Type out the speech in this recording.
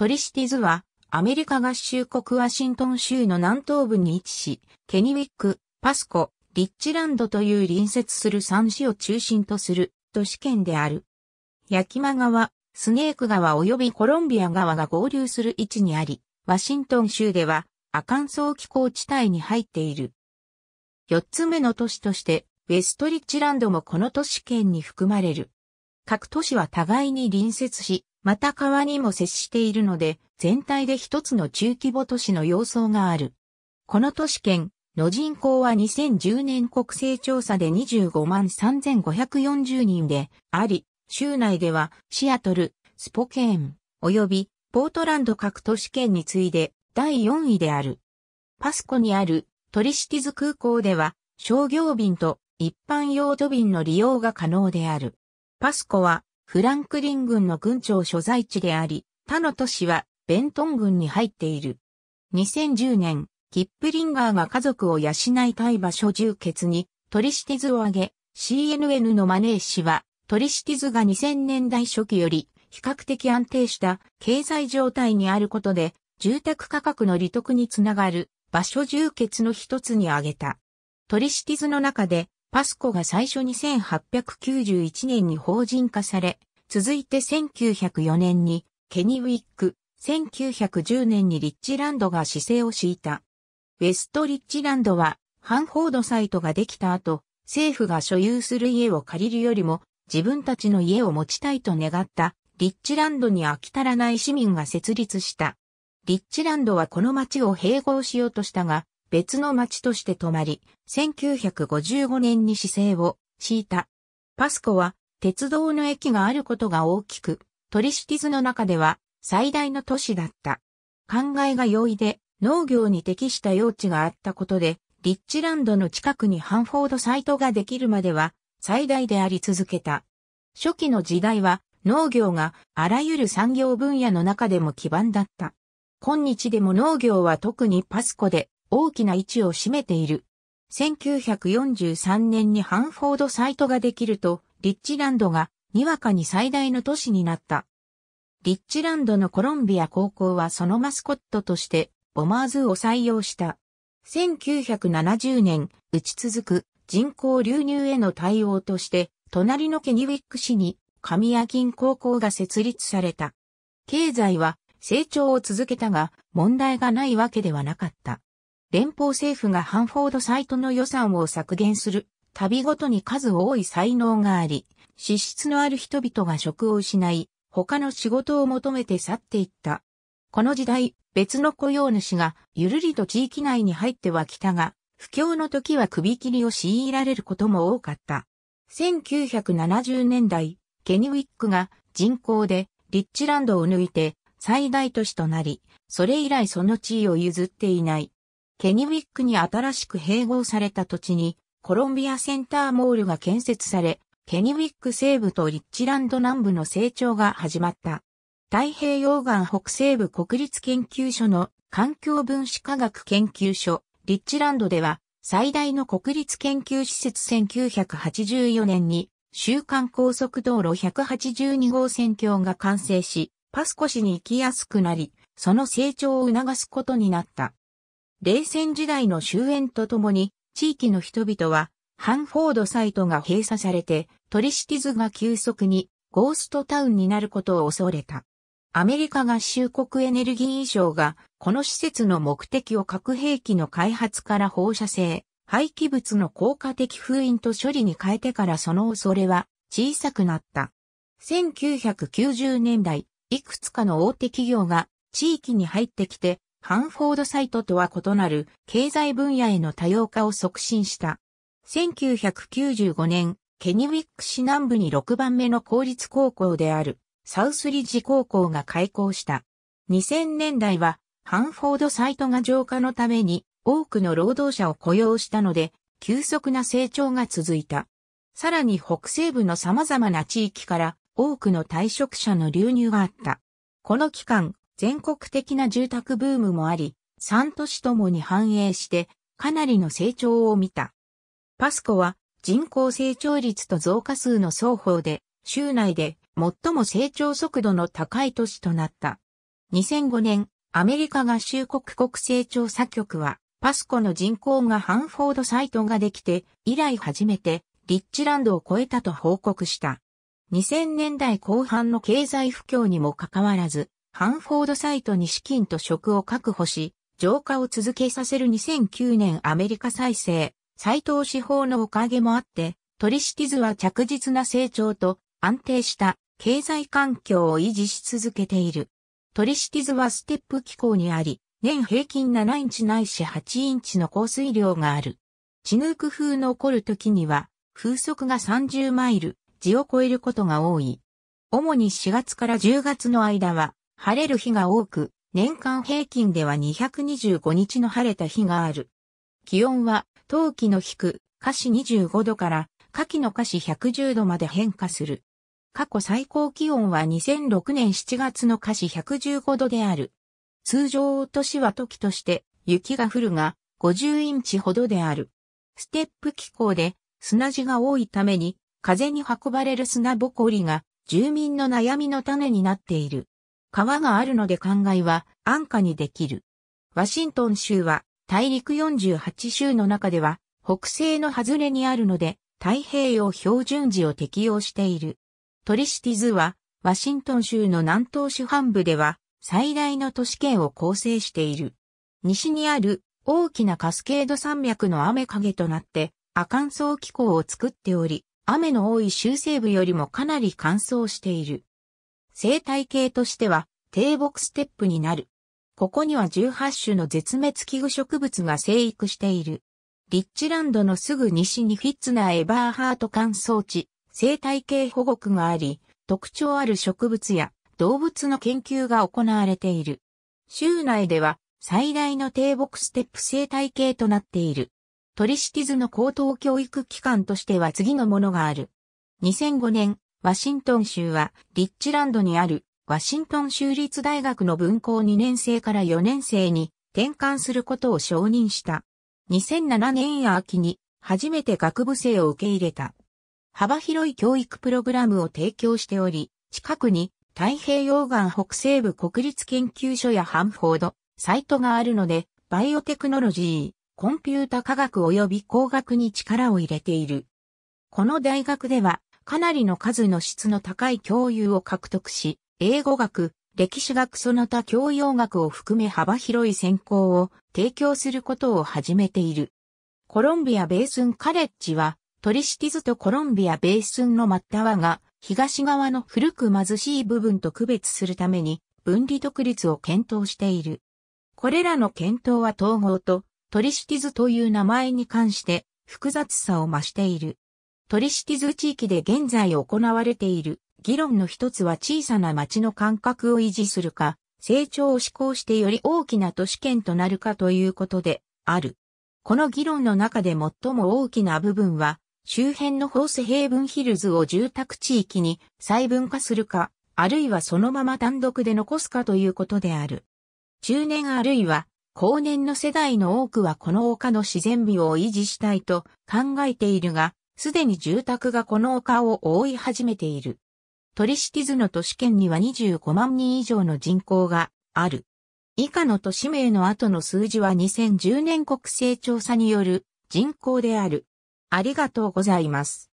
トリシティズは、アメリカ合衆国ワシントン州の南東部に位置し、ケニウィック、パスコ、リッチランドという隣接する3市を中心とする都市圏である。ヤキマ川、スネーク川及びコロンビア川が合流する位置にあり、ワシントン州では亜乾燥気候地帯に入っている。4つ目の都市として、ウェストリッチランドもこの都市圏に含まれる。各都市は互いに隣接し、また川にも接しているので、全体で一つの中規模都市の様相がある。この都市圏の人口は2010年国勢調査で25万3540人であり、州内ではシアトル、スポケーン、及びポートランド各都市圏に次いで第4位である。パスコにあるトリシティズ空港では商業便と一般用途便の利用が可能である。パスコはフランクリン軍の軍庁所在地であり、他の都市はベントン郡に入っている。2010年、キップリンガーが家族を養いたい場所充血にトリシティズを挙げ、CNN のマネー氏はトリシティズが2000年代初期より比較的安定した経済状態にあることで、住宅価格の利得につながる場所充血の一つに挙げた。トリシティズの中でパスコが最初に1891年に法人化され、続いて1904年にケニウィック、1910年にリッチランドが姿勢を敷いた。ウェストリッチランドは、ハンフォードサイトができた後、政府が所有する家を借りるよりも、自分たちの家を持ちたいと願った、リッチランドに飽き足らない市民が設立した。リッチランドはこの町を併合しようとしたが、別の町として泊まり、1955年に市政を敷いた。パスコは鉄道の駅があることが大きく、トリシティズの中では最大の都市だった。考えが容易で農業に適した用地があったことで、リッチランドの近くにハンフォードサイトができるまでは最大であり続けた。初期の時代は農業があらゆる産業分野の中でも基盤だった。今日でも農業は特にパスコで大きな位置を占めている。1943年にハンフォードサイトができると、リッチランドがにわかに最大の都市になった。リッチランドのコロンビア高校はそのマスコットとしてボマーズを採用した。1970年、打ち続く人口流入への対応として、隣のケニウィック市に神谷金高校が設立された。経済は成長を続けたが問題がないわけではなかった。連邦政府がハンフォードサイトの予算を削減する、旅ごとに数多い才能があり、資質のある人々が職を失い、他の仕事を求めて去っていった。この時代、別の雇用主がゆるりと地域内に入ってはきたが、不況の時は首切りを強いられることも多かった。1970年代、ケニウィックが人口でリッチランドを抜いて最大都市となり、それ以来その地位を譲っていない。ケニウィックに新しく併合された土地に、コロンビアセンターモールが建設され、ケニウィック西部とリッチランド南部の成長が始まった。太平洋岸北西部国立研究所の環境分子科学研究所、リッチランドでは、最大の国立研究施設1984年に、週刊高速道路182号線橋が完成し、パスコ市に行きやすくなり、その成長を促すことになった。冷戦時代の終焉とともに、地域の人々は、ハンフォードサイトが閉鎖されて、トリシティズが急速に、ゴーストタウンになることを恐れた。アメリカ合衆国エネルギー省が、この施設の目的を核兵器の開発から放射性、廃棄物の効果的封印と処理に変えてからその恐れは小さくなった。1990年代、いくつかの大手企業が地域に入ってきてハンフォードサイトとは異なる経済分野への多様化を促進した。1995年、ケニウィック市南部に6番目の公立高校であるサウスリッジ高校が開校した。2000年代はハンフォードサイトが浄化のために多くの労働者を雇用したので、急速な成長が続いた。さらに北西部の様々な地域から多くの退職者の流入があった。この期間、全国的な住宅ブームもあり、3都市ともに繁栄してかなりの成長を見た。パスコは人口成長率と増加数の双方で州内で最も成長速度の高い都市となった。2005年、アメリカ合衆国国勢調査局は、パスコの人口がハンフォードサイトができて、以来初めて、リッチランドを超えたと報告した。2000年代後半の経済不況にもかかわらず、ハンフォードサイトに資金と職を確保し、浄化を続けさせる2009年アメリカ再生、再投資法のおかげもあって、トリシティズは着実な成長と安定した経済環境を維持し続けている。トリシティズはステップ機構にあり、年平均7インチないし8インチの降水量がある。血ヌーク風の起こる時には、風速が30マイル、時を超えることが多い。主に4月から10月の間は、晴れる日が多く、年間平均では225日の晴れた日がある。気温は、冬季の低、下市25度から、夏季の下市110度まで変化する。過去最高気温は2006年7月の下市115度である。通常年は時として雪が降るが50インチほどである。ステップ気候で砂地が多いために風に運ばれる砂ぼこりが住民の悩みの種になっている。川があるので灌漑は安価にできる。ワシントン州は大陸48州の中では北西の外れにあるので太平洋標準時を適用している。トリシティズはワシントン州の南東主半部では最大の都市圏を構成している。西にある大きなカスケード山脈の雨影となって亜乾燥気候を作っており、雨の多い州西部よりもかなり乾燥している。生態系としては低木ステップになる。ここには18種の絶滅危惧植物が生育している。リッチランドのすぐ西にフィッツナーエバーハート乾燥地、生態系保護区があり、特徴ある植物や動物の研究が行われている。州内では最大の低木ステップ生態系となっている。トリシティズの高等教育機関としては次のものがある。2005年、ワシントン州は、リッチランドにある、ワシントン州立大学の分校2年生から4年生に転換することを承認した。2007年秋に、初めて学部生を受け入れた。幅広い教育プログラムを提供しており、近くに太平洋岸北西部国立研究所やハンフォード、サイトがあるので、バイオテクノロジー、コンピュータ科学及び工学に力を入れている。この大学では、かなりの数の質の高い教諭を獲得し、英語学、歴史学その他教養学を含め幅広い専攻を提供することを始めている。コロンビアベースンカレッジは、トリシティズとコロンビアベースンの真っ側が、東側の古く貧しい部分と区別するために、分離独立を検討している。これらの検討は統合と、トリシティズという名前に関して、複雑さを増している。トリシティズ地域で現在行われている議論の一つは小さな町の感覚を維持するか、成長を志向してより大きな都市圏となるかということである。この議論の中で最も大きな部分は、周辺のホースヘイブンヒルズを住宅地域に細分化するか、あるいはそのまま単独で残すかということである。中年あるいは後年の世代の多くはこの丘の自然美を維持したいと考えているが、すでに住宅がこの丘を覆い始めている。トリシティズの都市圏には25万人以上の人口がある。以下の都市名の後の数字は2010年国勢調査による人口である。ありがとうございます。